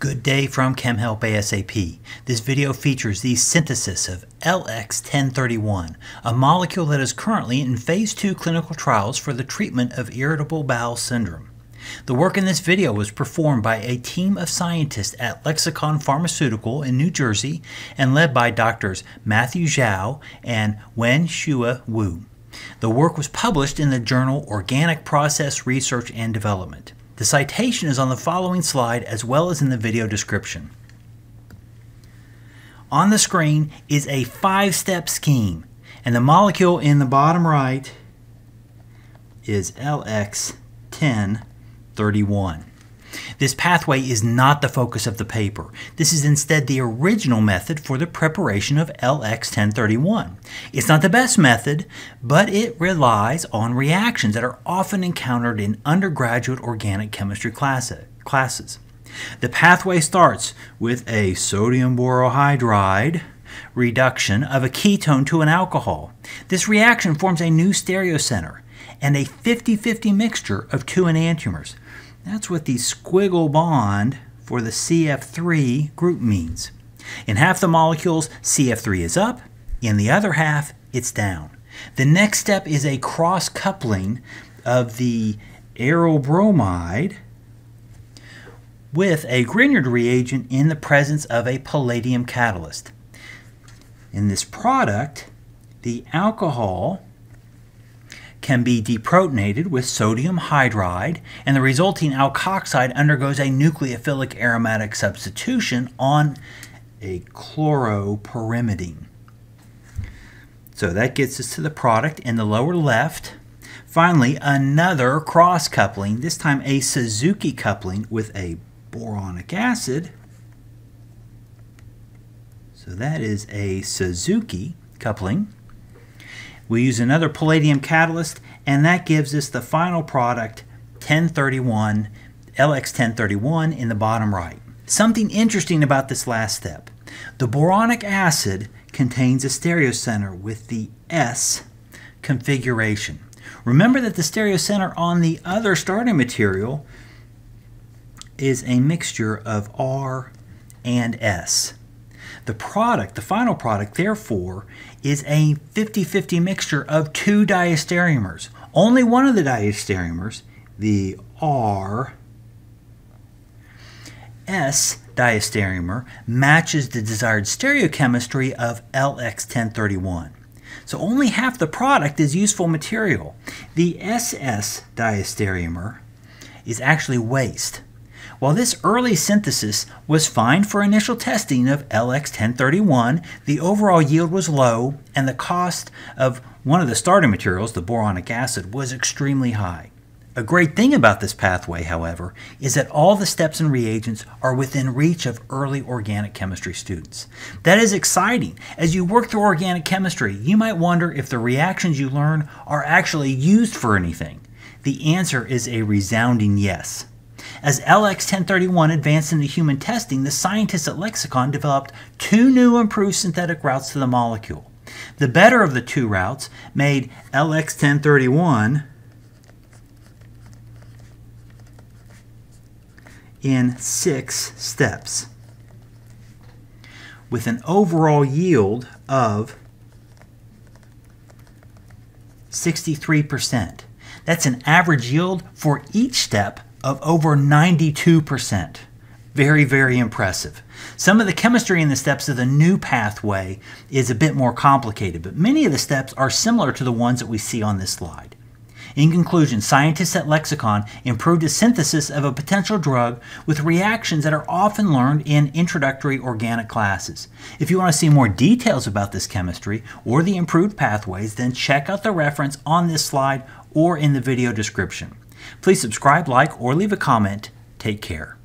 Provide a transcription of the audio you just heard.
Good day from ChemHelp ASAP. This video features the synthesis of LX1031, a molecule that is currently in phase 2 clinical trials for the treatment of irritable bowel syndrome. The work in this video was performed by a team of scientists at Lexicon Pharmaceutical in New Jersey and led by doctors Matthew Zhao and Wen Shua Wu. The work was published in the journal Organic Process Research and Development. The citation is on the following slide as well as in the video description. On the screen is a five-step scheme, and the molecule in the bottom right is LX1031. This pathway is not the focus of the paper. This is instead the original method for the preparation of LX 1031. It's not the best method, but it relies on reactions that are often encountered in undergraduate organic chemistry classes. The pathway starts with a sodium borohydride reduction of a ketone to an alcohol. This reaction forms a new stereocenter and a 50-50 mixture of two enantiomers. That's what the squiggle bond for the CF3 group means. In half the molecules, CF3 is up. In the other half, it's down. The next step is a cross coupling of the aerobromide with a Grignard reagent in the presence of a palladium catalyst. In this product, the alcohol can be deprotonated with sodium hydride, and the resulting alkoxide undergoes a nucleophilic aromatic substitution on a chloropyrimidine. So that gets us to the product in the lower left. Finally, another cross coupling, this time a Suzuki coupling with a boronic acid. So that is a Suzuki coupling. We use another palladium catalyst, and that gives us the final product, 1031, LX1031 in the bottom right. Something interesting about this last step. The boronic acid contains a stereocenter with the S configuration. Remember that the stereocenter on the other starting material is a mixture of R and S. The product, the final product, therefore, is a 50 50 mixture of two diastereomers. Only one of the diastereomers, the R S diastereomer, matches the desired stereochemistry of LX1031. So only half the product is useful material. The SS diastereomer is actually waste. While this early synthesis was fine for initial testing of LX1031, the overall yield was low and the cost of one of the starting materials, the boronic acid, was extremely high. A great thing about this pathway, however, is that all the steps and reagents are within reach of early organic chemistry students. That is exciting. As you work through organic chemistry, you might wonder if the reactions you learn are actually used for anything. The answer is a resounding yes. As LX 1031 advanced into human testing, the scientists at Lexicon developed two new improved synthetic routes to the molecule. The better of the two routes made LX 1031 in six steps with an overall yield of 63%. That's an average yield for each step of over 92%. Very, very impressive. Some of the chemistry in the steps of the new pathway is a bit more complicated, but many of the steps are similar to the ones that we see on this slide. In conclusion, scientists at Lexicon improved the synthesis of a potential drug with reactions that are often learned in introductory organic classes. If you want to see more details about this chemistry or the improved pathways, then check out the reference on this slide or in the video description. Please subscribe, like, or leave a comment. Take care.